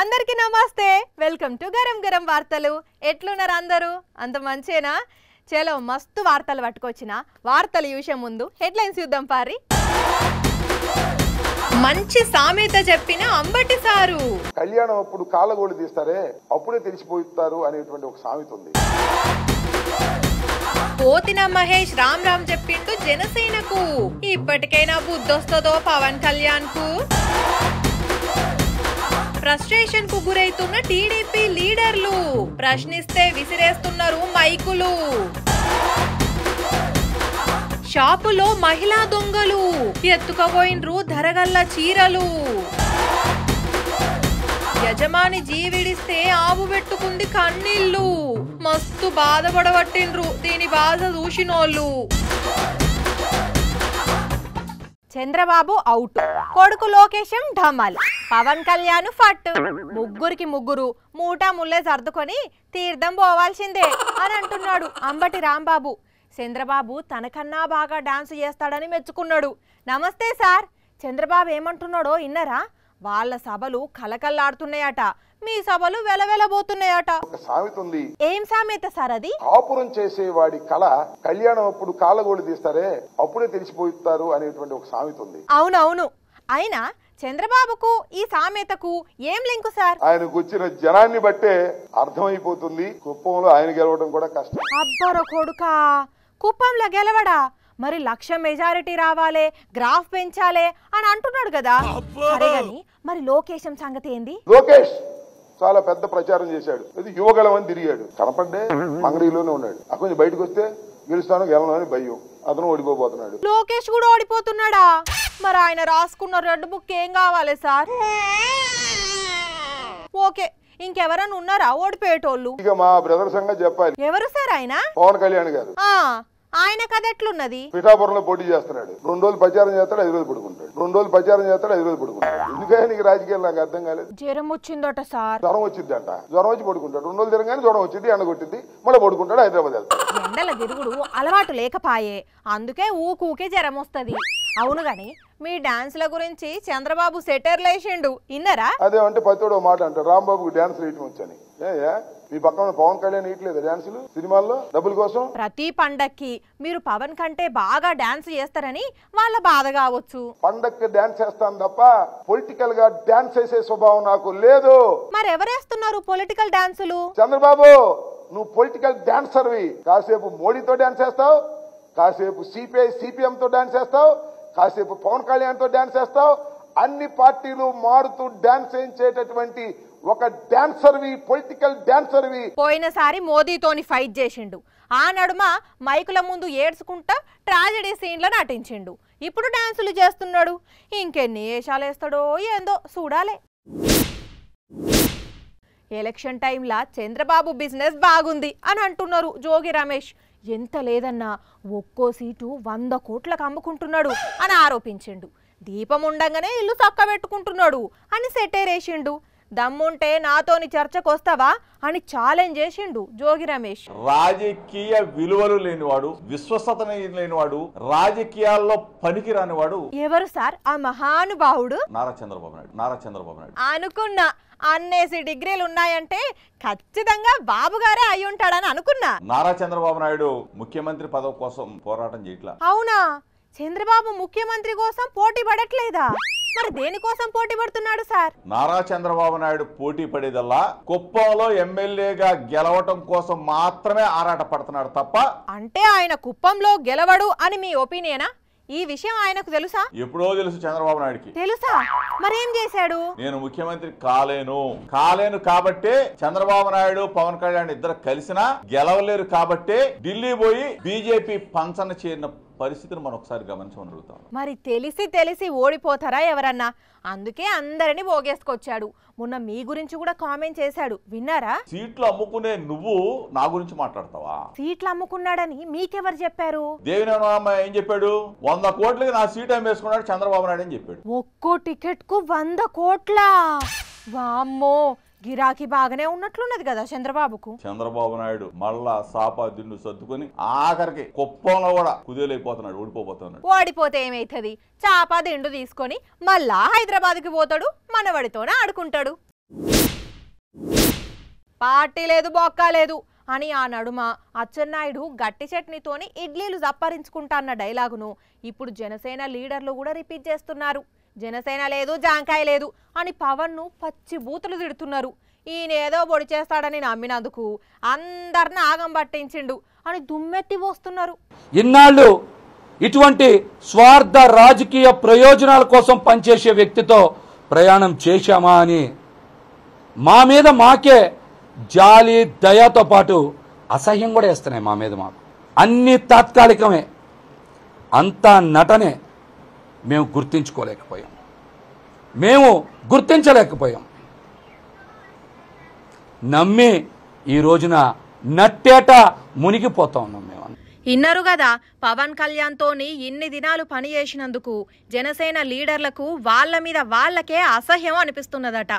అందరికి నమస్తే welcome to garam garam వార్తలు ఎట్లున్నారు అందరూ అంత మంచేనా చలో మస్తు వార్తలు పట్టుకొచ్చిన వార్తలు విషయం ముందు హెడ్లైన్స్ చూద్దాం పారి మంచి సామెత చెప్పిన అంబటి సారు కళ్యాణం అప్పుడు కాళ్ళగోళ్ళు తీస్తారే అప్పుడే తెలిసిపోతారు అనేటువంటి ఒక సామెత ఉంది పోతిన మహేష్ రామ్ రామ్ చెప్పిండు జనసేనకు ఇప్పటికైనా బుద్ధొస్తుందో పవన్ కళ్యాణ్ కు ఫ్రస్ట్రేషన్ కు గురైతున్న టీడీపీ లీడర్లు ప్రశ్నిస్తే విసిరేస్తున్నారు మైకులు షాపులో మహిళా దొంగలు ఎత్తుకపోయినరు ధరగల్ల చీరలు యజమాని జీవిడిస్తే ఆవు పెట్టుకుంది కన్నీళ్ళు మస్తు బాధపడబట్టిండ్రు దీని బాధ చూసినోళ్ళు చంద్రబాబు అవుట్ కొడుకు లోకేశం ఢమల్ పవన్ కళ్యాణ్ ఫట్ ముగ్గురికి ముగ్గురు మూటా ముల్లే సర్దుకొని తీర్థం పోవాల్సిందే అని అంటున్నాడు అంబటి రాంబాబు చంద్రబాబు తనకన్నా బాగా డాన్స్ చేస్తాడని మెచ్చుకున్నాడు నమస్తే సార్ చంద్రబాబు ఏమంటున్నాడో ఇన్నరా వాళ్ళ సభలు కలకల్లాడుతున్నాయట మీ సభలు వెలవెలబోతున్నాయట ఉంది ఏం సామెత సార్ అది కాపురం చేసేవాడి కళ కళ్యాణం అప్పుడు కాళ్ళగోళ్ళు తీస్తారే అప్పుడే తెలిసిపోతారు అనేటువంటి ఒక సామెత ఉంది అవునవును అయినా చంద్రబాబుకు ఈ సామెతకు ఏం లింకు సార్ ఆయనకు వచ్చిన జనాన్ని బట్టే అర్థమైపోతుంది కుప్పంలో ఆయన గెలవడం కూడా కష్టం అబ్బరో కొడుకా కుప్పంలో గెలవడా మరి లక్ష మెజారిటీ రావాలే గ్రాఫ్ పెంచాలే అని అంటున్నాడు కదా మరి లోకేశం సంగతి ఏంది లోకేష్ చాలా పెద్ద ప్రచారం చేశాడు అది యువగలం అని తిరిగాడు కనపడ్డే మంగళీలోనే ఉన్నాడు ఆ కొంచెం బయటకు వస్తే గెలుస్తాను గెలను అని భయం అతను ఓడిపోబోతున్నాడు లోకేష్ కూడా ఓడిపోతున్నాడా మరి ఆయన రాసుకున్న రెడ్ బుక్ ఏం కావాలి సార్ ఓకే ఇంకెవరన్నా ఉన్నారా ఓడిపోయేటోళ్ళు ఇక మా బ్రదర్ సంగతి చెప్పాలి ఎవరు సార్ ఆయన పవన్ కళ్యాణ్ గారు ఆయన కథ ఎట్లున్నది పిఠాపురంలో పోటీ చేస్తున్నాడు రెండు రోజులు ప్రచారం చేస్తాడు ఐదు రోజులు పడుకుంటాడు రెండు రోజులు ప్రచారం చేస్తాడు ఐదు రోజులు పడుకుంటాడు ఎందుకని నీకు రాజకీయాలు నాకు అర్థం కాలేదు జ్వరం వచ్చిందట సార్ జ్వరం వచ్చింది అంట జ్వరం వచ్చి పడుకుంటాడు రెండు రోజులు తిరగానే జ్వరం వచ్చింది ఎండ కొట్టింది మళ్ళీ పడుకుంటాడు హైదరాబాద్ వెళ్తాడు ఎండల తిరుగుడు అలవాటు లేకపాయే అందుకే ఊకూకే జ్వరం వస్తుంది అవును గాని మీ ల గురించి చంద్రబాబు సెటర్లు వేసిండు ఇన్నరా అదే అంటే పతిడో మాట అంట రాంబాబు డాన్స్ వేయటం వచ్చని మీ పక్కన పవన్ కళ్యాణ్ ఇయట్లేదు డాన్సులు సినిమాల్లో డబ్బుల కోసం ప్రతి పండక్కి మీరు పవన్ కంటే బాగా డాన్స్ చేస్తారని వాళ్ళ బాధ కావచ్చు పండక్కి డాన్స్ చేస్తాను తప్ప పొలిటికల్ గా డాన్స్ చేసే స్వభావం నాకు లేదు మరి ఎవరేస్తున్నారు పొలిటికల్ డాన్సులు చంద్రబాబు నువ్వు పొలిటికల్ డాన్సర్వి కాసేపు మోడీతో డాన్స్ చేస్తావు కాసేపు సిపిఐ సిపిఎం తో డాన్స్ చేస్తావు కాసేపు పవన్ కళ్యాణ్తో డ్యాన్స్ వేస్తావు అన్ని పార్టీలు మారుతూ డ్యాన్స్ చేసేటటువంటి ఒక డ్యాన్సర్వి పొలిటికల్ వి పోయినసారి మోదీతోని ఫైట్ చేసిండు ఆ నడుమ మైకుల ముందు ఏడ్చుకుంటా ట్రాజడీ సీన్లో నటించిండు ఇప్పుడు డాన్సులు చేస్తున్నాడు ఇంకెన్ని వేషాలు వేస్తాడో ఏందో చూడాలే ఎలక్షన్ టైంలా చంద్రబాబు బిజినెస్ బాగుంది అని అంటున్నారు జోగి రమేష్ ఎంత లేదన్నా ఒక్కో సీటు వంద కోట్లకు అమ్ముకుంటున్నాడు అని ఆరోపించిండు దీపం ఉండగానే ఇల్లు చక్కబెట్టుకుంటున్నాడు అని సెటేరేసిండు దమ్ముంటే నాతోని చర్చకు వస్తావా అని ఛాలెంజ్ చేసిండు జోగి రమేష్ రాజకీయ విలువలు లేనివాడు విశ్వసత లేనివాడు రాజకీయాల్లో పనికి రానివాడు ఎవరు సార్ ఆ మహానుభావుడు నారా చంద్రబాబు నాయుడు నారా చంద్రబాబు నాయుడు అనుకున్నా అన్నేసి డిగ్రీలు ఉన్నాయంటే ఖచ్చితంగా బాబు గారే అయి ఉంటాడని అనుకున్నా నారా చంద్రబాబు నాయుడు ముఖ్యమంత్రి పదవి కోసం పోరాటం చేయట్లా అవునా చంద్రబాబు ముఖ్యమంత్రి కోసం పోటీ పడట్లేదా మరి దేనికోసం పోటీ పడుతున్నాడు సార్ నారా చంద్రబాబు నాయుడు పోటీ పడేదల్లా కుప్పంలో ఎమ్మెల్యేగా గెలవటం కోసం మాత్రమే ఆరాట పడుతున్నాడు తప్ప అంటే ఆయన కుప్పంలో గెలవడు అని మీ ఒపీనియనా ఈ విషయం ఆయనకు తెలుసా ఎప్పుడో తెలుసు చంద్రబాబు నాయుడుకి తెలుసా మరేం చేశాడు నేను ముఖ్యమంత్రి కాలేను కాలేను కాబట్టి చంద్రబాబు నాయుడు పవన్ కళ్యాణ్ ఇద్దరు కలిసినా గెలవలేరు కాబట్టి ఢిల్లీ పోయి బీజేపీ పంచన చేరిన పరిస్థితిని మనం ఒకసారి గమనించమని అడుగుతాం మరి తెలిసి తెలిసి ఓడిపోతారా ఎవరన్నా అందుకే అందరిని పోగేసుకొచ్చాడు మొన్న మీ గురించి కూడా కామెంట్ చేశాడు విన్నారా సీట్లు అమ్ముకునే నువ్వు నా గురించి మాట్లాడతావా సీట్లు అమ్ముకున్నాడని మీకెవరు చెప్పారు దేవిన ఏం చెప్పాడు వంద కోట్లకి నా సీట్ అమ్మేసుకున్నాడు చంద్రబాబు నాయుడు అని చెప్పాడు ఒక్కో టికెట్ కు వంద కోట్ల వామ్మో గిరాకీ బాగానే ఉన్నట్లున్నది కదా చంద్రబాబుకు చంద్రబాబు నాయుడు మళ్ళా సాపా దిండు సర్దుకుని ఆఖరికి కుప్పంలో కూడా కుదేలైపోతున్నాడు ఓడిపోతున్నాడు ఓడిపోతే ఏమైతుంది చాపా దిండు తీసుకొని మళ్ళా హైదరాబాద్కి పోతాడు మనవడితోనే ఆడుకుంటాడు పార్టీ లేదు బొక్కా లేదు అని ఆ నడుమ అచ్చెన్నాయుడు గట్టి చట్నీతోని ఇడ్లీలు జప్పరించుకుంటా అన్న డైలాగును ఇప్పుడు జనసేన లీడర్లు కూడా రిపీట్ చేస్తున్నారు జనసేన లేదు జాంకాయ లేదు అని పవన్ను పచ్చి బూతులు తిడుతున్నారు ఈయనేదో బొడి చేస్తాడని నమ్మినందుకు అందరిని ఆగం పట్టించిండు అని దుమ్మెత్తి పోస్తున్నారు ఇన్నాళ్ళు ఇటువంటి స్వార్థ రాజకీయ ప్రయోజనాల కోసం పనిచేసే వ్యక్తితో ప్రయాణం చేశామా అని మా మీద మాకే జాలి దయతో పాటు అసహ్యం కూడా వేస్తున్నాయి మా మీద మాకు అన్ని తాత్కాలికమే అంతా నటనే మేము గుర్తించుకోలేకపోయాం మేము గుర్తించలేకపోయాం నమ్మి ఈ రోజున నట్టేట మునిగిపోతా ఉన్నాం మేము ఇన్నారు కదా పవన్ కళ్యాణ్ తోని ఇన్ని దినాలు పని చేసినందుకు జనసేన లీడర్లకు వాళ్ళ మీద వాళ్ళకే అసహ్యం అనిపిస్తున్నదట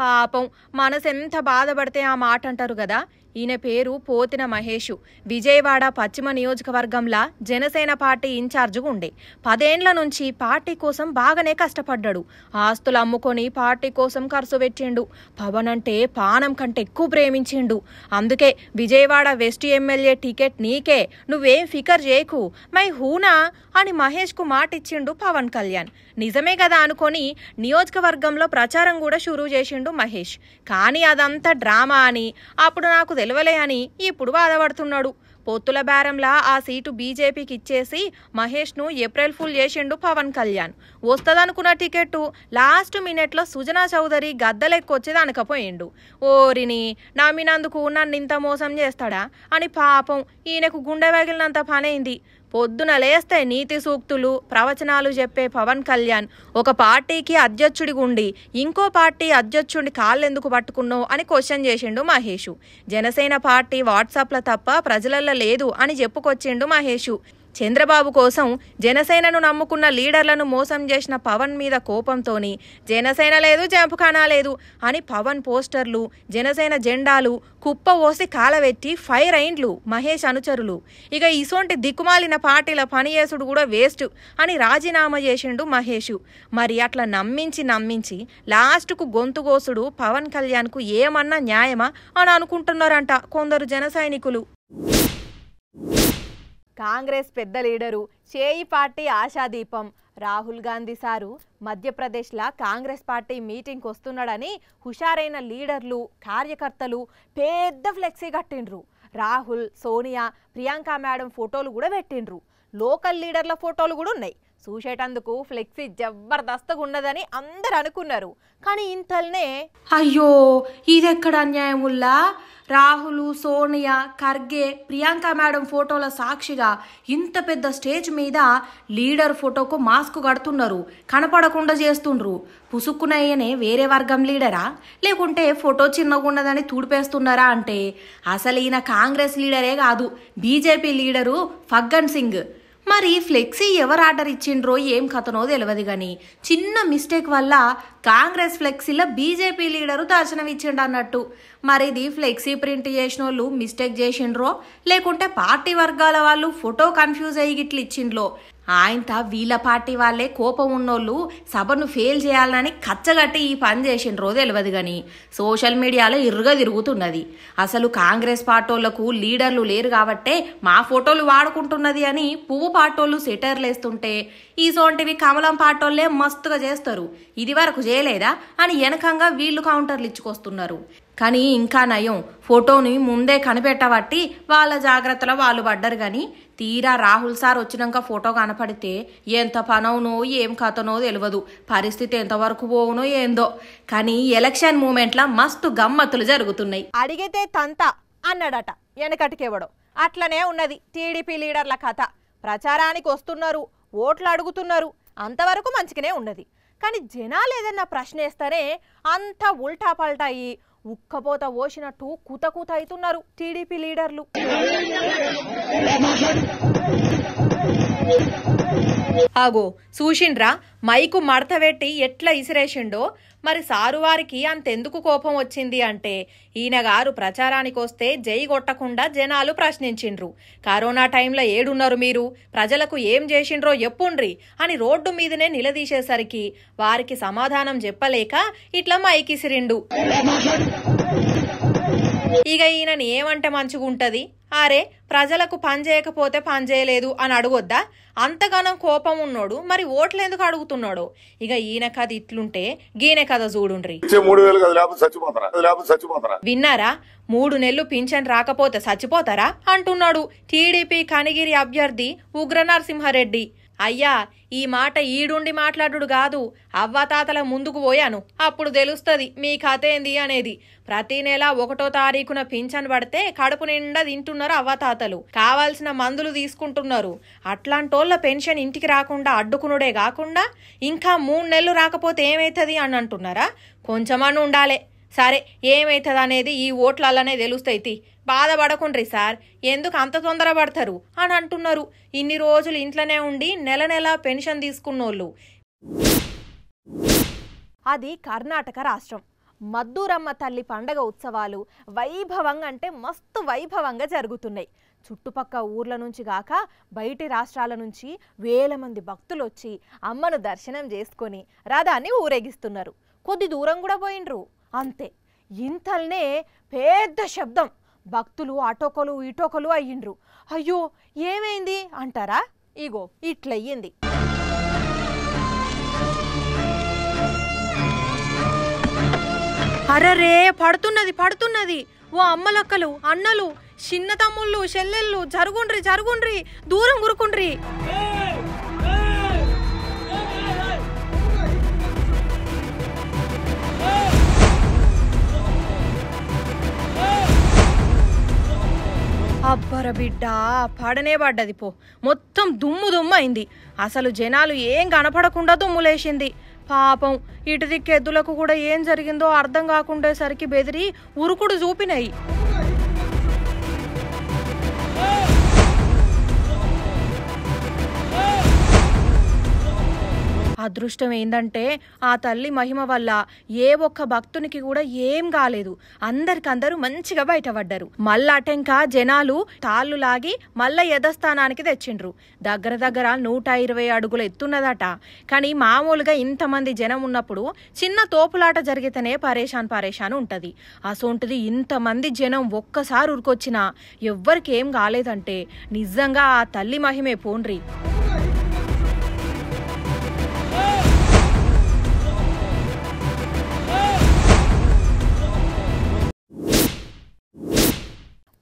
పాపం మనసు ఎంత బాధపడితే ఆ మాట అంటారు కదా ఈయన పేరు పోతిన మహేష్ విజయవాడ పశ్చిమ నియోజకవర్గంలా జనసేన పార్టీ ఇన్ఛార్జ్గా ఉండే పదేండ్ల నుంచి పార్టీ కోసం బాగానే కష్టపడ్డాడు ఆస్తులు అమ్ముకొని పార్టీ కోసం ఖర్చు పెట్టిండు పవన్ అంటే పానం కంటే ఎక్కువ ప్రేమించిండు అందుకే విజయవాడ వెస్ట్ ఎమ్మెల్యే టికెట్ నీకే నువ్వేం ఫికర్ చేయకు మై హూనా అని మహేష్కు మాటిచ్చిండు పవన్ కళ్యాణ్ నిజమే కదా అనుకొని నియోజకవర్గంలో ప్రచారం కూడా షురూ చేసిండు మహేష్ కానీ అదంతా డ్రామా అని అప్పుడు నాకు తెలవలే అని ఇప్పుడు బాధపడుతున్నాడు పొత్తుల బేరంలా ఆ సీటు బీజేపీకి ఇచ్చేసి మహేష్ను ఏప్రిల్ ఫుల్ చేసిండు పవన్ కళ్యాణ్ వస్తుందనుకున్న టికెట్ లాస్ట్ మినిట్లో సుజనా చౌదరి గద్దలెక్కొచ్చి దానకపోయిండు ఓరిని నమ్మినందుకు నన్ను ఇంత మోసం చేస్తాడా అని పాపం ఈయనకు గుండె వగిలినంత పనైంది పొద్దున లేస్తే నీతి సూక్తులు ప్రవచనాలు చెప్పే పవన్ కళ్యాణ్ ఒక పార్టీకి అధ్యక్షుడి ఉండి ఇంకో పార్టీ అధ్యక్షుడిని కాళ్ళెందుకు పట్టుకున్నావు అని క్వశ్చన్ చేసిండు మహేషు జనసేన పార్టీ వాట్సాప్ల తప్ప ప్రజలల్లో లేదు అని చెప్పుకొచ్చిండు మహేషు చంద్రబాబు కోసం జనసేనను నమ్ముకున్న లీడర్లను మోసం చేసిన పవన్ మీద కోపంతోని జనసేన లేదు జంపుఖానా లేదు అని పవన్ పోస్టర్లు జనసేన జెండాలు కుప్ప ఓసి కాలవెట్టి ఫైర్ అయిండ్లు మహేష్ అనుచరులు ఇక ఇసోంటి దిక్కుమాలిన పార్టీల పనియేసుడు కూడా వేస్ట్ అని రాజీనామా చేసిండు మహేష్ మరి అట్లా నమ్మించి నమ్మించి లాస్ట్కు గొంతుగోసుడు పవన్ కళ్యాణ్కు ఏమన్నా న్యాయమా అని అనుకుంటున్నారంట కొందరు జన సైనికులు కాంగ్రెస్ పెద్ద లీడరు చేయి పార్టీ ఆశాదీపం రాహుల్ గాంధీ సారు మధ్యప్రదేశ్లా కాంగ్రెస్ పార్టీ మీటింగ్కి వస్తున్నాడని హుషారైన లీడర్లు కార్యకర్తలు పెద్ద ఫ్లెక్సీ కట్టిండ్రు రాహుల్ సోనియా ప్రియాంక మేడం ఫోటోలు కూడా పెట్టిండ్రు లోకల్ లీడర్ల ఫోటోలు కూడా ఉన్నాయి చూసేటందుకు ఫ్లెక్సీ జబర్దస్త్గా ఉన్నదని అందరు అనుకున్నారు కానీ ఇంతల్నే అయ్యో ఇదెక్కడ అన్యాయముల్లా రాహుల్ సోనియా ఖర్గే ప్రియాంక మేడం ఫోటోల సాక్షిగా ఇంత పెద్ద స్టేజ్ మీద లీడర్ ఫోటోకు మాస్క్ కడుతున్నారు కనపడకుండా చేస్తుండ్రు పుసుక్కునయ్యనే వేరే వర్గం లీడరా లేకుంటే ఫోటో చిన్నగా ఉన్నదని తుడిపేస్తున్నారా అంటే అసలు ఈయన కాంగ్రెస్ లీడరే కాదు బీజేపీ లీడరు ఫగ్గన్ సింగ్ మరి ఫ్లెక్సీ ఎవరు ఆర్డర్ ఇచ్చిండ్రో ఏం కథనో తెలియదు కానీ చిన్న మిస్టేక్ వల్ల కాంగ్రెస్ ఫ్లెక్సీలో బీజేపీ లీడరు దర్శనమిచ్చిండు అన్నట్టు మరి ఇది ఫ్లెక్సీ ప్రింట్ చేసిన వాళ్ళు మిస్టేక్ చేసిండ్రో లేకుంటే పార్టీ వర్గాల వాళ్ళు ఫోటో కన్ఫ్యూజ్ అయ్యి గిట్లు ఇచ్చిండ్రో ఆయంత వీళ్ళ పార్టీ వాళ్ళే కోపం ఉన్నోళ్ళు సభను ఫెయిల్ చేయాలని కచ్చగట్టి ఈ పని రోజు తెలియదు కానీ సోషల్ మీడియాలో ఇరుగా తిరుగుతున్నది అసలు కాంగ్రెస్ పార్టీలకు లీడర్లు లేరు కాబట్టే మా ఫోటోలు వాడుకుంటున్నది అని పువ్వు పార్టీలు సెటర్లు వేస్తుంటే ఈసోంటివి కమలం పార్టీలే మస్తుగా చేస్తారు ఇది వరకు చేయలేదా అని వెనకంగా వీళ్ళు కౌంటర్లు ఇచ్చుకొస్తున్నారు కానీ ఇంకా నయం ఫోటోని ముందే కనిపెట్టబట్టి వాళ్ళ జాగ్రత్తలో వాళ్ళు పడ్డరు కానీ తీరా రాహుల్ సార్ వచ్చినాక ఫోటో కనపడితే ఎంత పనవునో ఏం కథనో తెలియదు పరిస్థితి ఎంతవరకు పోవునో ఏందో కానీ ఎలక్షన్ మూమెంట్ల మస్తు గమ్మత్తులు జరుగుతున్నాయి అడిగితే తంత అన్నాడట వెనకటికేవడం అట్లనే ఉన్నది టీడీపీ లీడర్ల కథ ప్రచారానికి వస్తున్నారు ఓట్లు అడుగుతున్నారు అంతవరకు మంచిగానే ఉన్నది కానీ జనాలు ఏదన్నా ప్రశ్నేస్తేనే అంత ఉల్టా పల్టాయి అయ్యి ఉక్కపోత ఓసినట్టు కూతకూత అవుతున్నారు టీడీపీ లీడర్లు ఆగో చూసిండ్రా మైకు పెట్టి ఎట్లా ఇసిరేసిండో మరి సారువారికి అంతెందుకు కోపం వచ్చింది అంటే ఈయనగారు ప్రచారానికొస్తే జై కొట్టకుండా జనాలు ప్రశ్నించిండ్రు కరోనా టైంలో ఏడున్నారు మీరు ప్రజలకు ఏం చేసిండ్రో ఎప్పుండ్రి అని రోడ్డు మీదనే నిలదీసేసరికి వారికి సమాధానం చెప్పలేక ఇట్లా మైకిసిరిండు ఇక ఈయన ఏమంటే మంచిగుంటది అరే ప్రజలకు పని చేయకపోతే పని చేయలేదు అని అడగొద్దా అంతగానం కోపం ఉన్నాడు మరి ఓట్లు ఎందుకు అడుగుతున్నాడు ఇక ఈయన కథ ఇట్లుంటే గీన కథ చూడుండ్రి విన్నారా మూడు నెలలు పింఛన్ రాకపోతే చచ్చిపోతారా అంటున్నాడు టీడీపీ కనిగిరి అభ్యర్థి ఉగ్ర నరసింహారెడ్డి అయ్యా ఈ మాట ఈడుండి మాట్లాడుడు కాదు అవ్వతాతల ముందుకు పోయాను అప్పుడు తెలుస్తుంది మీ కథేంది అనేది ప్రతి నెల ఒకటో తారీఖున పింఛన్ పడితే కడుపు నిండా తింటున్నారు అవ్వతాతలు కావాల్సిన మందులు తీసుకుంటున్నారు అట్లాంటోళ్ళ పెన్షన్ ఇంటికి రాకుండా అడ్డుకునుడే కాకుండా ఇంకా మూడు నెలలు రాకపోతే ఏమవుతుంది అని అంటున్నారా కొంచెమన్నా ఉండాలే సరే ఏమవుతుంది అనేది ఈ ఓట్లల్లనే తెలుస్తాయి బాధపడకుండ్రి సార్ ఎందుకు అంత తొందరపడతారు అని అంటున్నారు ఇన్ని రోజులు ఇంట్లోనే ఉండి నెల నెల పెన్షన్ తీసుకున్నోళ్ళు అది కర్ణాటక రాష్ట్రం మద్దూరమ్మ తల్లి పండగ ఉత్సవాలు వైభవంగా అంటే మస్తు వైభవంగా జరుగుతున్నాయి చుట్టుపక్క ఊర్ల నుంచి కాక బయటి రాష్ట్రాల నుంచి వేల మంది భక్తులు వచ్చి అమ్మను దర్శనం చేసుకొని రథాన్ని ఊరేగిస్తున్నారు కొద్ది దూరం కూడా పోయినరు అంతే ఇంతల్నే పెద్ద శబ్దం భక్తులు ఆటోకలు ఈటోకలు అయ్యిండ్రు అయ్యో ఏమైంది అంటారా ఇగో ఇట్లయ్యింది అరరే పడుతున్నది పడుతున్నది ఓ అమ్మలక్కలు అన్నలు చిన్న తమ్ముళ్ళు చెల్లెళ్ళు జరుగుండ్రి జరుగుండ్రి దూరం గురుకుండ్రి బిడ్డ పడనే పడ్డది పో మొత్తం దుమ్ము దుమ్ము అయింది అసలు జనాలు ఏం కనపడకుండా దుమ్ములేసింది పాపం ఇటు దిక్కు ఎద్దులకు కూడా ఏం జరిగిందో అర్థం కాకుండేసరికి బెదిరి ఉరుకుడు చూపినాయి అదృష్టం ఏంటంటే ఆ తల్లి మహిమ వల్ల ఏ ఒక్క భక్తునికి కూడా ఏం కాలేదు అందరికందరూ మంచిగా బయటపడ్డారు అటెంక జనాలు తాళ్ళు లాగి మల్ల యథస్థానానికి తెచ్చిండ్రు దగ్గర దగ్గర నూట ఇరవై అడుగుల ఎత్తున్నదట కానీ మామూలుగా ఇంతమంది జనం ఉన్నప్పుడు చిన్న తోపులాట జరిగితేనే పరేషాన్ పరేషాన్ ఉంటుంది అసోంటిది ఇంతమంది జనం ఒక్కసారి ఉరికొచ్చినా ఎవ్వరికేం కాలేదంటే నిజంగా ఆ తల్లి మహిమే పోన్రి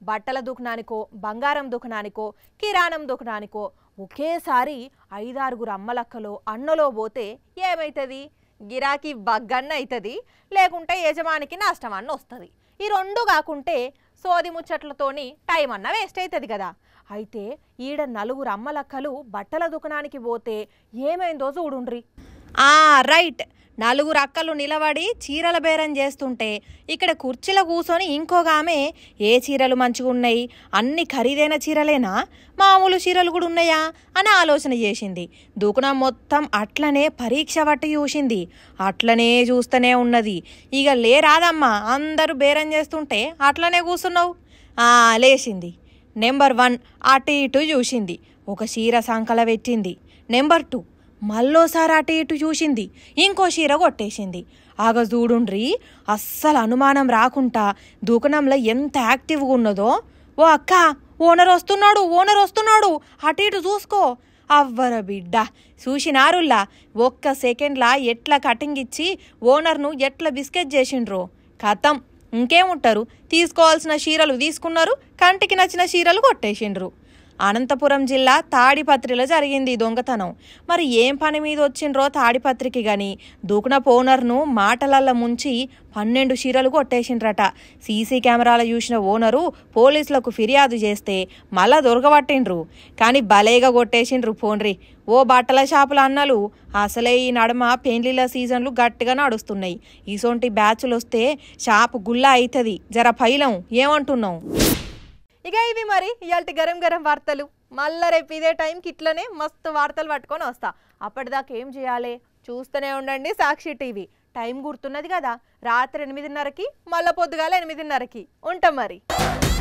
బట్టల దుకాణానికో బంగారం దుకాణానికో కిరాణం దుకాణానికో ఒకేసారి ఐదారుగురు అమ్మలక్కలో అన్నలో పోతే ఏమవుతుంది గిరాకీ బగ్గన్న అవుతుంది లేకుంటే యజమానికి నష్టం అన్న వస్తుంది ఈ రెండు కాకుంటే సోది ముచ్చట్లతోని టైం అన్న వేస్ట్ అవుతుంది కదా అయితే ఈడ నలుగురు అమ్మలక్కలు బట్టల దుకాణానికి పోతే ఏమైందో చూడుండ్రి ఆ రైట్ నలుగురు అక్కలు నిలబడి చీరల బేరం చేస్తుంటే ఇక్కడ కుర్చీలో కూర్చొని ఇంకోగామే ఏ చీరలు మంచిగా ఉన్నాయి అన్ని ఖరీదైన చీరలేనా మామూలు చీరలు కూడా ఉన్నాయా అని ఆలోచన చేసింది దూకున మొత్తం అట్లనే పరీక్ష పట్టి చూసింది అట్లనే చూస్తూనే ఉన్నది ఇక లేరాదమ్మా అందరూ బేరం చేస్తుంటే అట్లనే కూర్చున్నావు లేచింది నెంబర్ వన్ అటు ఇటు చూసింది ఒక చీర సంకల పెట్టింది నెంబర్ టూ మళ్ళోసారి అటు ఇటు చూసింది ఇంకో చీర కొట్టేసింది ఆగ చూడుండ్రి అస్సలు అనుమానం రాకుండా దూకణంలో ఎంత యాక్టివ్గా ఉన్నదో ఓ అక్క ఓనర్ వస్తున్నాడు ఓనర్ వస్తున్నాడు అటు ఇటు చూసుకో అవ్వర బిడ్డ చూసినారుల్లా ఒక్క సెకండ్లా ఎట్లా కటింగ్ ఇచ్చి ఓనర్ను ఎట్లా బిస్కెట్ చేసిండ్రో కథం ఇంకేముంటారు తీసుకోవాల్సిన చీరలు తీసుకున్నారు కంటికి నచ్చిన చీరలు కొట్టేసిండ్రు అనంతపురం జిల్లా తాడిపత్రిలో జరిగింది దొంగతనం మరి ఏం పని మీద వచ్చిండ్రో తాడిపత్రికి గాని దూకున ఓనర్ను మాటలల్లా ముంచి పన్నెండు చీరలు కొట్టేసిండ్రట సీసీ కెమెరాల చూసిన ఓనరు పోలీసులకు ఫిర్యాదు చేస్తే మళ్ళా దొరకబట్టిండ్రు కానీ భలేగా కొట్టేసిండ్రు ఫోన్రి ఓ బట్టల షాపుల అన్నలు అసలే ఈ నడమ పెండ్లిల సీజన్లు గట్టిగా నడుస్తున్నాయి ఇసొంటి బ్యాచ్లు వస్తే షాపు గుల్లా అవుతుంది జర ఫైలం ఏమంటున్నావు ఇక ఇవి మరి ఇవాళ గరం గరం వార్తలు మళ్ళా రేపు ఇదే టైంకి ఇట్లనే మస్తు వార్తలు పట్టుకొని వస్తా అప్పటిదాకా ఏం చేయాలి చూస్తూనే ఉండండి సాక్షి టీవీ టైం గుర్తున్నది కదా రాత్రి ఎనిమిదిన్నరకి మళ్ళీ పొద్దుగాల ఎనిమిదిన్నరకి ఉంటాం మరి